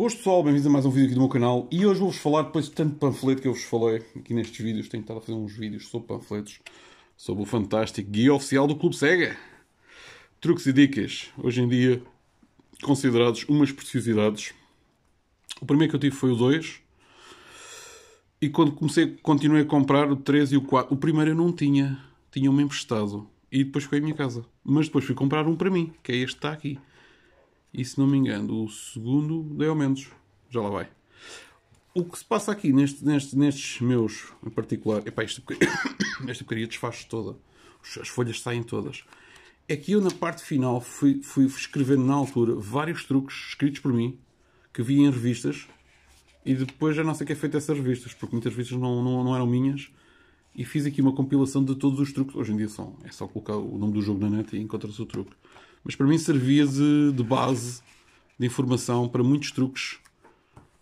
Boas pessoal, bem-vindos a mais um vídeo aqui do meu canal e hoje vou-vos falar, depois de tanto panfleto que eu vos falei aqui nestes vídeos, tenho estado a fazer uns vídeos sobre panfletos, sobre o fantástico guia oficial do Clube Sega. Truques e dicas, hoje em dia considerados umas preciosidades. O primeiro que eu tive foi o 2 e quando comecei, continuei a comprar o 3 e o 4. O primeiro eu não tinha, tinha-me emprestado e depois foi à minha casa. Mas depois fui comprar um para mim, que é este que está aqui e, se não me engano, o segundo deu menos. Já lá vai. O que se passa aqui neste, neste, nestes meus em particular. Epá, esta, porcaria, esta porcaria toda. As folhas saem todas. É que eu, na parte final, fui, fui escrevendo na altura vários truques escritos por mim que vi em revistas e depois já não sei o que é feito essas revistas, porque muitas revistas não, não, não eram minhas. E fiz aqui uma compilação de todos os truques. Hoje em dia são, é só colocar o nome do jogo na net e encontra-se o truque mas para mim servia de, de base de informação para muitos truques,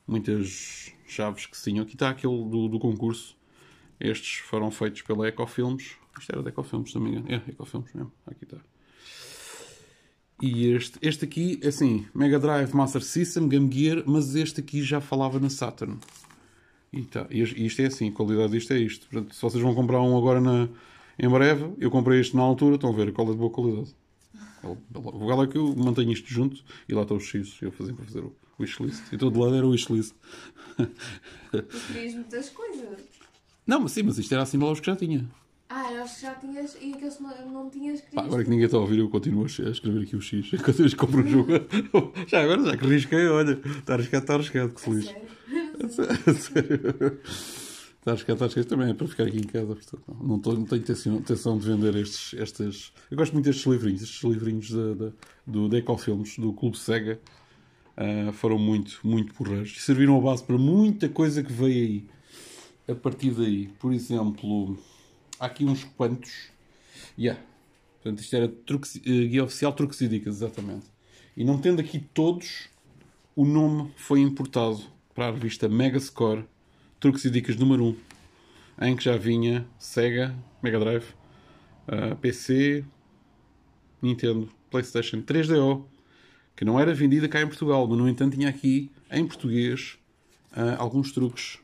muitas chaves que tinham. Aqui está aquele do, do concurso. Estes foram feitos pela Ecofilms. Isto era da Ecofilms, se não me engano. É, Ecofilms mesmo. Aqui está. E este, este aqui, assim, Mega Drive, Master System, Game Gear, mas este aqui já falava na Saturn. E, tá, e isto é assim, a qualidade disto é isto. Portanto, se vocês vão comprar um agora na, em breve, eu comprei este na altura, estão a ver qual é de boa qualidade. Vá lá é que eu mantenho isto junto e lá estão os X, eu fazia para fazer o wishlist. E todo lado era o wishlist. Tu querias muitas coisas. Não, mas sim, mas isto era assimilar os que já tinha. Ah, era os que já tinhas e aqueles que não, não tinhas querido. agora que ninguém está a ouvir, eu continuo a escrever aqui o X. Enquanto eu compro o jogo. já agora já que risquei, olha. Está arriscado, está arriscado, que feliz. Sério? sério. Sabes a esquecer também é para ficar aqui em casa, portanto, não, tô, não tenho intenção de vender estes, estas. Eu gosto muito destes livrinhos, estes livrinhos da, da, do do Clube Sega. Uh, foram muito, muito porreiros e serviram a base para muita coisa que veio aí a partir daí. Por exemplo, há aqui uns quantos. Yeah. Portanto, isto era eh, guia oficial Truques e Dicas, exatamente. E não tendo aqui todos, o nome foi importado para a revista Megascore Truques e Dicas número 1, em que já vinha Sega, Mega Drive, uh, ah, PC, Nintendo, PlayStation 3DO, que não era vendida cá em Portugal, mas no entanto tinha aqui, em português, uh, alguns truques.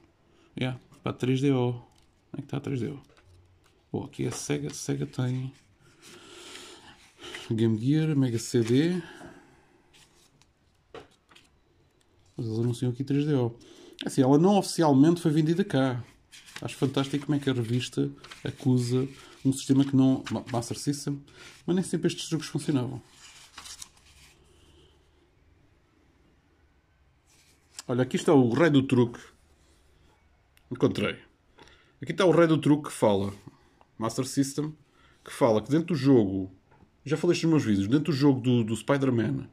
Yeah, para 3DO. Onde é que está a 3DO? Bom, aqui é Sega, Sega tem Game Gear, Mega CD. Mas eles anunciam aqui 3DO. É assim, ela não oficialmente foi vendida cá. Acho fantástico como é que a revista acusa um sistema que não. Master System, mas nem sempre estes truques funcionavam. Olha, aqui está o rei do truque. Encontrei. Aqui está o rei do truque que fala. Master System. Que fala que dentro do jogo. Já falei isto nos meus vídeos. Dentro do jogo do, do Spider-Man.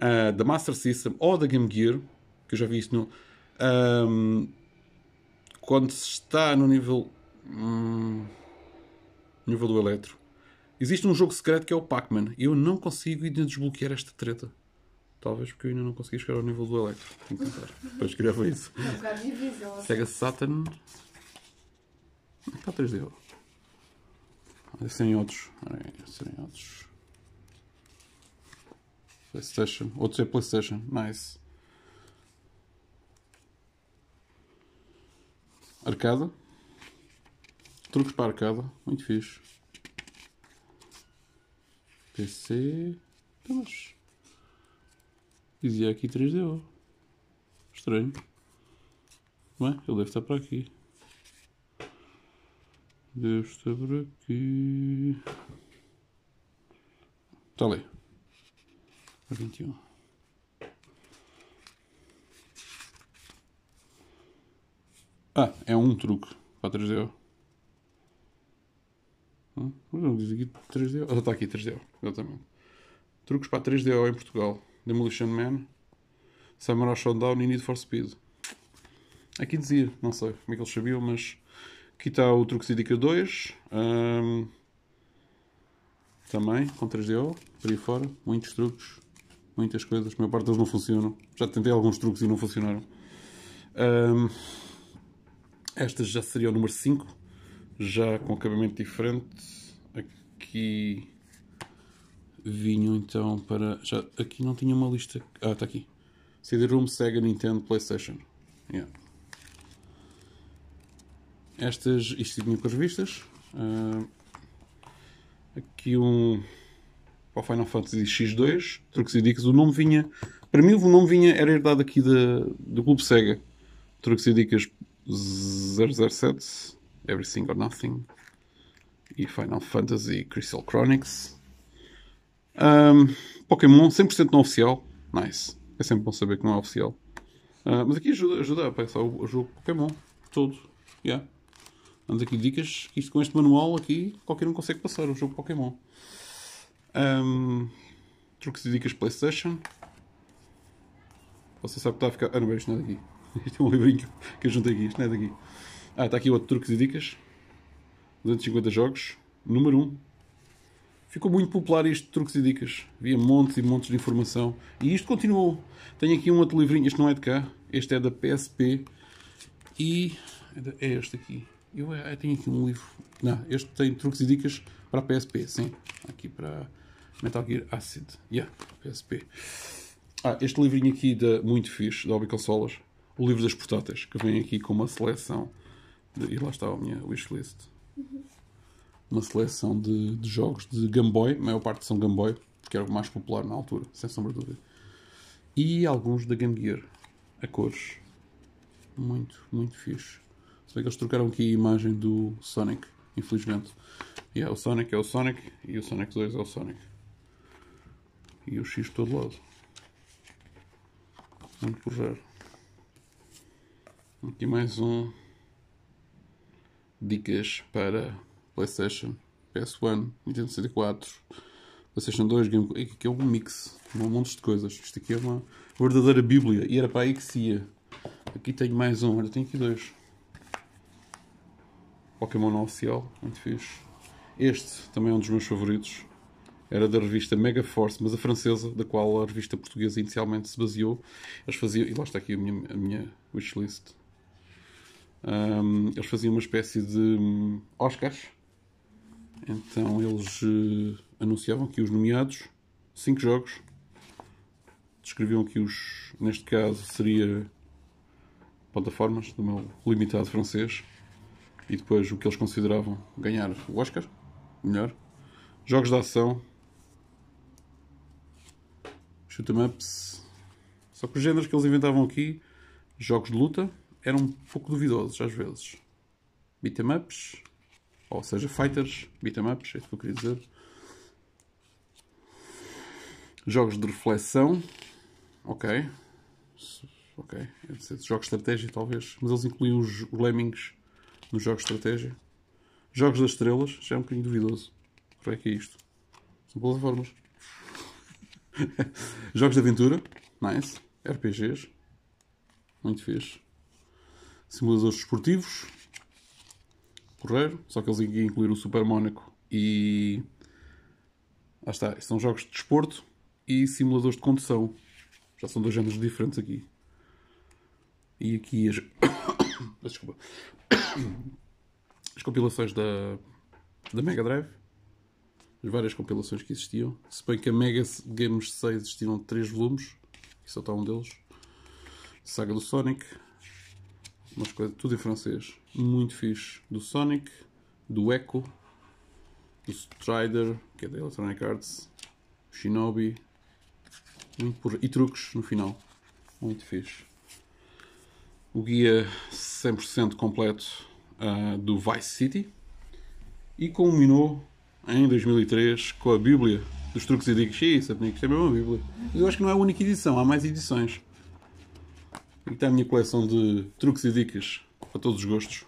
Uh, da Master System ou da Game Gear. Que eu já vi isso no. Um, quando se está no nível. Hum, nível do Eletro. Existe um jogo secreto que é o Pac-Man. E eu não consigo ainda desbloquear esta treta. Talvez porque eu ainda não consegui chegar ao nível do eletro Tenho que tentar. Depois gravo isso. É Sega Saturn. Está 3D. sem outros. sem outros. PlayStation. Outros é PlayStation. Nice. Arcada. Truques para arcada. Muito fixe. PC. Então, mas... Dizia aqui 3 d Estranho. Bem, é? ele deve estar para aqui. Deve estar por aqui. Está ali. 21. Ah, é um truque para 3DO. Ah, não diz aqui 3DO. Ah, está aqui 3DO, exatamente. Truques para 3DO em Portugal: Demolition Man, Samurai Showdown e Need for Speed. Aqui dizia, não sei como é que eles sabiam, mas aqui está o truque Cidica 2. Um, também com 3DO, por aí fora. Muitos truques, muitas coisas. A maior parte deles não funcionam. Já tentei alguns truques e não funcionaram. Um, esta já seria o número 5, já com acabamento diferente. Aqui vinham então para. Já, aqui não tinha uma lista. Ah, está aqui. CD-ROOM, Sega, Nintendo, PlayStation. Yeah. Estas, isto vinha com as vistas. Uh, ah, aqui um para o Final Fantasy X2, Truques e Dicas. O nome vinha, para mim, o nome vinha, era herdado aqui da, do Clube Sega, Truques e Dicas 007, Everything or Nothing e Final Fantasy Crystal Chronicles. Um, Pokémon 100% não oficial, nice. É sempre bom saber que não é oficial. Uh, mas aqui ajuda, ajuda a pensar o, jogo Pokémon todo. Yeah. Damos aqui dicas que isto com este manual aqui qualquer um consegue passar o jogo Pokémon. Um, truques e dicas PlayStation. Você sabe que está a ficar. Ah, não, vejo é nada aqui. Este é um livrinho que eu juntei aqui, isto não é daqui. Ah, está aqui outro truques e dicas. 250 jogos. Número 1. Ficou muito popular este de truques e dicas. Havia montes e montes de informação. E isto continuou. Tenho aqui um outro livrinho. Este não é de cá. Este é da PSP. E é, é este aqui. Eu, eh, tenho aqui um livro. Não, este tem truques e dicas para a PSP. Sim. Aqui para Metal Gear Acid. Yeah, PSP. Ah, este livrinho aqui da Muito Fixe, da obi Solas o livro das portáteis, que vem aqui com uma seleção. De, e lá está a minha wishlist. Uma seleção de, de, jogos de Game Boy, a maior parte são Game Boy, que era o mais popular na altura, sem sombra de dúvida. E alguns da Game Gear, a cores. Muito, muito fixe. Se bem que eles trocaram aqui a imagem do Sonic, infelizmente. E yeah, o Sonic é o Sonic e o Sonic 2 é o Sonic. E o X todo lado. Muito porreiro. Aqui mais um. Dicas para PlayStation, PS1, Nintendo 64, PlayStation 2, Game Aqui é um mix, um monte de coisas. Isto aqui é uma verdadeira bíblia. E era para aí que se ia. Aqui tenho mais um, agora tenho aqui dois. Pokémon oficial, muito fixe. Este também é um dos meus favoritos. Era da revista Mega Force, mas a francesa, da qual a revista portuguesa inicialmente se baseou. Eles faziam. E lá está aqui a minha, a minha wishlist. Um, eles faziam uma espécie de hum, Oscars. Então eles uh, anunciavam aqui os nomeados, cinco jogos. Descreviam aqui os, neste caso seria plataformas do meu limitado francês e depois o que eles consideravam ganhar o Oscar, melhor. Jogos de ação, shoot 'em ups, só que os géneros que eles inventavam aqui, jogos de luta, eram um pouco duvidosos às vezes. Beat'em ups, ou seja, fighters, beat'em ups, é isso que eu queria dizer. Jogos de reflexão, ok. Ok, jogos de estratégia talvez, mas eles incluíam os lemmings nos jogos de estratégia. Jogos das estrelas, já é um bocadinho duvidoso. Para é que é isto? São plataformas. jogos de aventura, nice. RPGs, muito fixe simuladores desportivos. correio, só que eles incluíram o Super Mónaco e. Ah está, são jogos de desporto e simuladores de condução. Já são dois géneros diferentes aqui. E aqui as. Desculpa. As compilações da, da Mega Drive. As várias compilações que existiam. Se bem que a Mega Games 6 existiam 3 volumes. E só está um deles. Saga do Sonic, umas coisas, tudo em francês, muito fixe. Do Sonic, do Echo, do Strider, que é da Electronic Arts, Shinobi, muito por... e truques no final, muito fixe. O guia 100% completo uh, do Vice City e culminou em 2003 com a Bíblia dos truques e dicas. Isso, é mesmo a Bíblia. Mas eu acho que não é a única edição, há mais edições. E tenho a minha coleção de truques e dicas para todos os gostos.